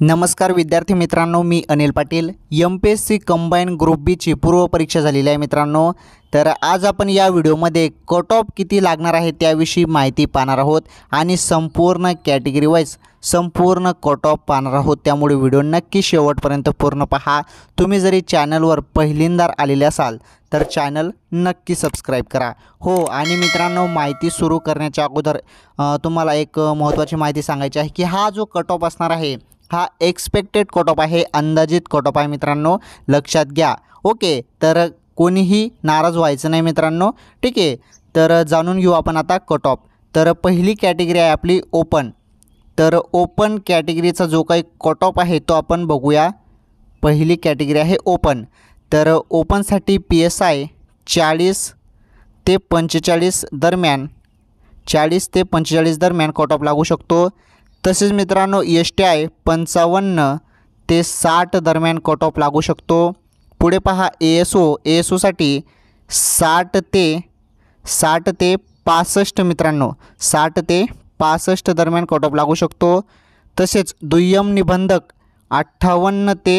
नमस्कार विद्यार्थी मित्रांनो मी Anil Patil M P S C combine group बीची पूर्वपरीक्षा झालेली आहे मित्रांनो तर आज आपण या व्हिडिओमध्ये कट ऑफ किती लागणार आहे त्याविषयी माहिती पाहणार आहोत आणि संपूर्ण कॅटेगरी वाईज संपूर्ण कट ऑफ पाहणार आहोत त्यामुळे व्हिडिओ नक्की शेवटपर्यंत पूर्ण पहा तुम्ही जरी चॅनलवर पहिल्यांदा आलेले असाल तर चॅनल नक्की सबस्क्राईब करा हो आणि मित्रांनो माहिती सुरू करण्याच्या अगोदर तुम्हाला एक महत्त्वाची माहिती सांगायची आहे की हा जो कट ऑफ असणार आहे हा एक्सपेक्टेड कटॉप आहे अंदाजित कटॉप आहे मित्रांनो लक्षात घ्या ओके तर कोणीही नाराज व्हायचं नाही मित्रांनो ठीक आहे तर जाणून घेऊ आपण आता कटॉप तर पहिली कॅटेगरी आहे आपली ओपन तर ओपन कॅटेगरीचा जो काही कटॉप आहे तो आपण बघूया पहिली कॅटेगरी आहे ओपन तर ओपनसाठी पी एस आय चाळीस ते पंचेचाळीस दरम्यान चाळीस ते पंचेचाळीस दरम्यान कटॉप लागू शकतो तसेच मित्रांनो एस टी आय पंचावन्न ते साठ दरम्यान कट ऑफ लागू शकतो पुढे पहा A S O A S ओसाठी साठ ते साठ ते पासष्ट मित्रांनो साठ ते पासष्ट दरम्यान कट ऑफ लागू शकतो तसेच दुय्यम निबंधक अठ्ठावन्न ते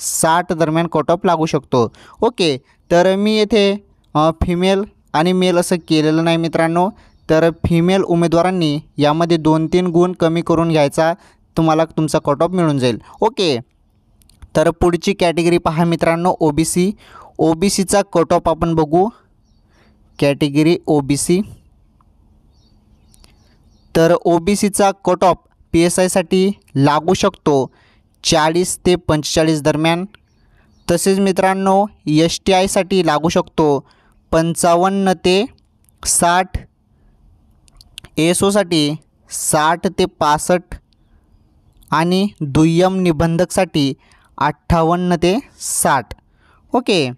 साठ दरम्यान कट ऑफ लागू शकतो ओके तर मी येथे फिमेल आणि मेल असं केलेलं नाही मित्रांनो तर फिमेल उमेदवारांनी यामध्ये दोन तीन गुण कमी करून घ्यायचा तुम्हाला तुमचा कट ऑफ मिळून जाईल ओके तर पुढची कॅटेगरी पहा मित्रांनो ओ बी सी ओ बी सीचा कट ऑफ आपण बघू कॅटेगरी ओ बी सी तर ओ बी सीचा कट ऑफ पी एस आयसाठी लागू शकतो चाळीस ते पंचेचाळीस दरम्यान तसेच मित्रांनो एस टी आयसाठी लागू शकतो पंचावन्न ते साठ साठी साठ ते पासष्ट आणि दुय्यम निबंधकसाठी अठ्ठावन्न ते साठ ओके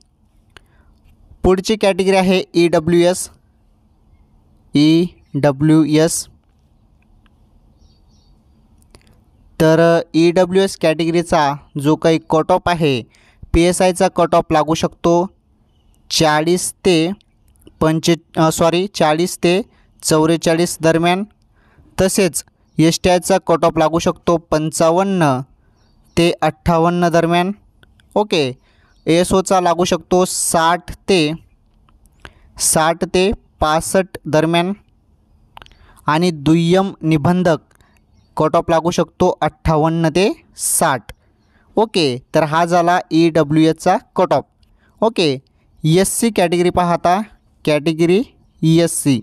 पुढची कॅटेगरी आहे E W S E W S तर ई डब्ल्यू एस कॅटेगरीचा जो काही कट ऑफ आहे पी एस आयचा कट ऑफ लागू शकतो चाळीस ते पंचे सॉरी चाळीस ते चौवेचाळीस दरम्यान तसेच एस टी आयचा कट ऑफ लागू शकतो पंचावन्न ते अठ्ठावन्न दरम्यान ओके एस ओचा लागू शकतो साठ ते साठ ते पासष्ट दरम्यान आणि दुय्यम निबंधक कट ऑफ लागू शकतो अठ्ठावन्न ते साठ ओके तर हा झाला ई डब्ल्यू एचचा cut off okay S C category पाहता कॅटेगरी ई एस सी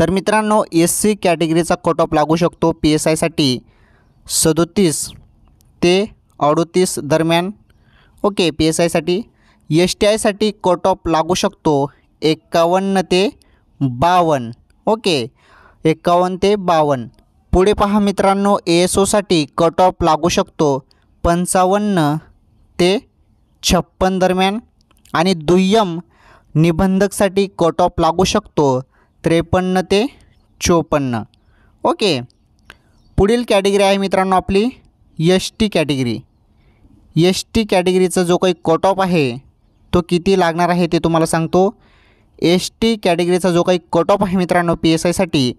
तर मित्रांनो एस सी कॅटेगरीचा कट ऑफ लागू शकतो पी एस आयसाठी सदोतीस ते अडोतीस दरम्यान ओके पी एस आयसाठी एस टी आयसाठी कट ऑफ लागू शकतो एक्कावन्न ते बावन्न ओके एक्कावन्न ते बावन्न पुढे पहा मित्रांनो एस ओसाठी कट ऑफ लागू शकतो पंचावन्न ते छप्पन दरम्यान आणि दुय्यम निबंधकसाठी कट ऑफ लागू शकतो त्रेपन्न ते चोपन्न ओके पुढील कॅटेगरी आहे मित्रांनो आपली S T category S T कॅटेगरीचा जो काही कट ऑफ आहे तो किती लागणार आहे ते तुम्हाला सांगतो एस टी कॅटेगरीचा जो काही कट ऑफ आहे मित्रांनो पी एस आयसाठी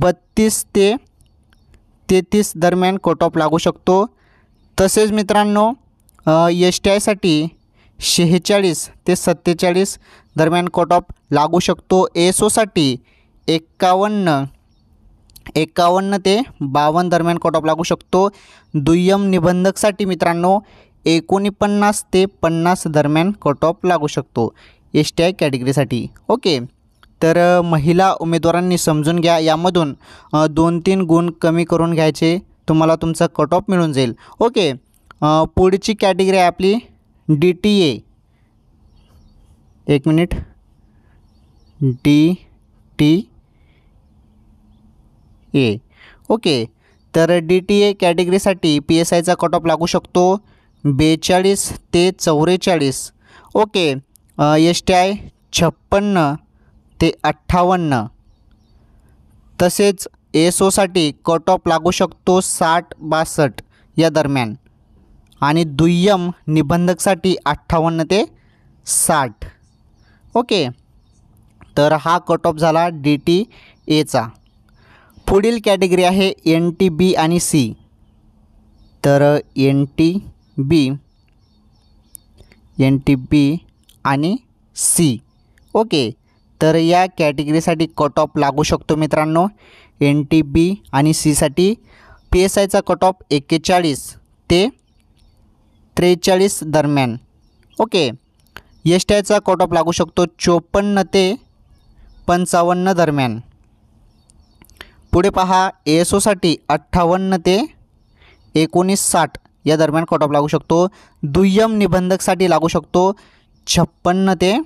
बत्तीस ते तेहतीस दरम्यान कट ऑफ लागू शकतो तसेच मित्रांनो एस टी आयसाठी शेहेचाळीस ते सत्तेचाळीस दरम्यान कट ऑफ लागू शकतो एसओसाठी एक्कावन्न एक्कावन्न ते बावन्न दरम्यान कट ऑफ लागू शकतो दुय्यम निबंधकसाठी मित्रांनो एकोणीपन्नास ते पन्नास दरम्यान कट ऑफ लागू शकतो एस टी आय कॅटेगरीसाठी ओके तर महिला उमेदवारांनी समजून घ्या यामधून दोन तीन गुण कमी करून घ्यायचे तुम्हाला तुमचा कट ऑफ मिळून जाईल ओके पुढची कॅटेगरी आहे आपली डी टी ए एक मिनिट डी टी ए ओके तर डी टी ए कॅटेगरीसाठी पी एस आयचा कट ऑफ लागू शकतो बेचाळीस ते चौवेचाळीस ओके एस टी आय छप्पन्न ते अठ्ठावन्न तसेच एस ओसाठी कट ऑफ लागू शकतो साठ बासष्ट या दरम्यान आणि दुय्यम निबंधकसाठी अठ्ठावन्न ते साठ ओके तर हा कट ऑफ झाला डी टी एचा पुढील कॅटेगरी आहे एन टी बी आणि सी तर N T B N T B आणि सी ओके तर या कॅटेगरीसाठी कट ऑफ लागू शकतो मित्रांनो एन टी बी आणि सीसाठी पी एस आयचा कट ऑफ एक्केचाळीस ते त्रेचाळीस दरम्यान ओके एस कट ऑफ लागू शकतो चोपन्न ते पंचावन्न दरम्यान पुढे पहा एसओसाठी अठ्ठावन्न ते एकोणीस साठ या दरम्यान कट ऑफ लागू शकतो दुय्यम निबंधकसाठी लागू शकतो छप्पन्न ते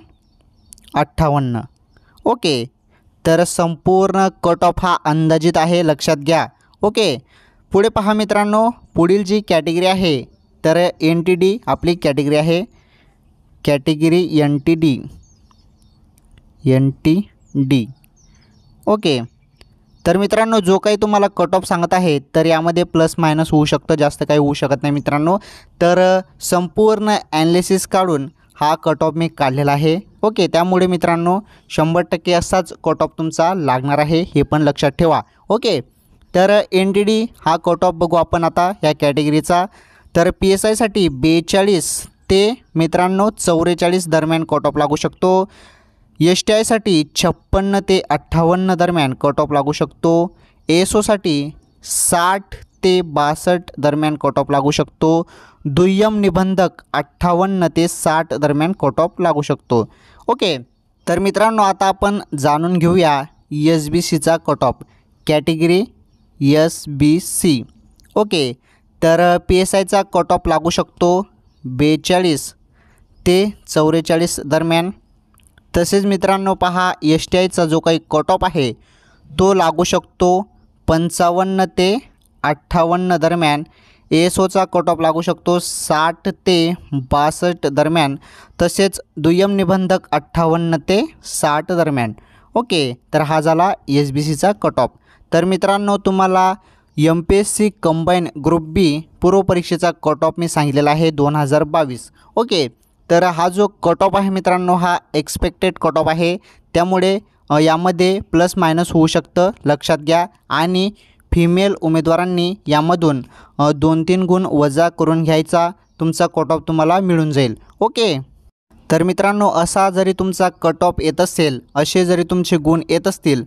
अठ्ठावन्न ओके तर संपूर्ण कट ऑफ हा अंदाजित आहे लक्षात घ्या ओके पुढे पहा मित्रांनो पुढील जी कॅटेगरी आहे तर एन टी डी आपली कॅटेगरी आहे category N T D N T D okay तर मित्रांनो जो काही तुम्हाला कट ऑफ सांगत आहे तर यामध्ये प्लस मायनस होऊ शकतं जास्त काही होऊ शकत नाही मित्रांनो तर संपूर्ण ॲनालिसिस काढून हा कट ऑफ मी काढलेला आहे ओके त्यामुळे मित्रांनो शंभर टक्के असाच कट ऑफ तुमचा लागणार आहे हे पण लक्षात ठेवा ओके तर एन टी डी हा कट ऑफ बघू आपण आता या कॅटेगरीचा तर पी एस आयसाठी बेचाळीस ते मित्रांनो चौवेचाळीस दरम्यान कट ऑफ लागू शकतो एस टी आयसाठी छप्पन्न ते अठ्ठावन्न दरम्यान कट ऑफ लागू शकतो एस ओसाठी साठ ते बासष्ट दरम्यान कट ऑफ लागू शकतो दुय्यम निबंधक अठ्ठावन्न ते साठ दरम्यान कट ऑफ लागू शकतो ओके तर मित्रांनो आता आपण जाणून घेऊया एस बी सीचा cut off category S B C okay तर पी एस आयचा कट ऑफ लागू शकतो बेचाळीस ते चौवेचाळीस दरम्यान तसेच मित्रांनो पहा एस टी आयचा जो काही कट ऑफ आहे तो लागू शकतो पंचावन्न ते अठ्ठावन्न दरम्यान एस ओचा कट ऑफ लागू शकतो साठ ते बासष्ट दरम्यान तसेच दुय्यम निबंधक अठ्ठावन्न ते साठ दरम्यान ओके तर हा झाला एस बी सीचा कट ऑफ तर मित्रांनो तुम्हाला M P S C combine group B पूर्वपरीक्षेचा कट ऑफ मी सांगितलेला आहे दोन हजार बावीस ओके तर हा जो कट ऑफ आहे मित्रांनो हा एक्सपेक्टेड कट ऑफ आहे त्यामुळे यामध्ये प्लस मायनस होऊ शकतं लक्षात घ्या आणि फिमेल उमेदवारांनी यामधून दोन तीन गुण वजा करून घ्यायचा तुमचा कट ऑफ तुम्हाला मिळून जाईल ओके तर मित्रांनो असा जरी तुमचा कट ऑफ येत असेल असे जरी तुमचे गुण येत असतील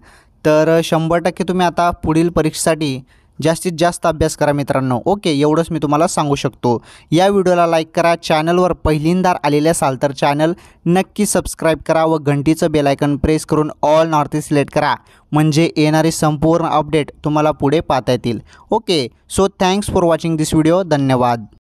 तर शंभर टक्के तुम्ही आता पुढील परीक्षेसाठी जास्तीत जास्त अभ्यास करा मित्रांनो ओके एवढंच मी तुम्हाला सांगू शकतो या व्हिडिओला लाईक करा चॅनलवर पहिल्यांदा आलेले असाल तर चॅनल नक्की सबस्क्राईब करा व घंटीचं बेलायकन प्रेस करून ऑल नॉर्थ सिलेक्ट करा म्हणजे येणारे संपूर्ण अपडेट तुम्हाला पुढे पाहता येतील okay so thanks for watching this video धन्यवाद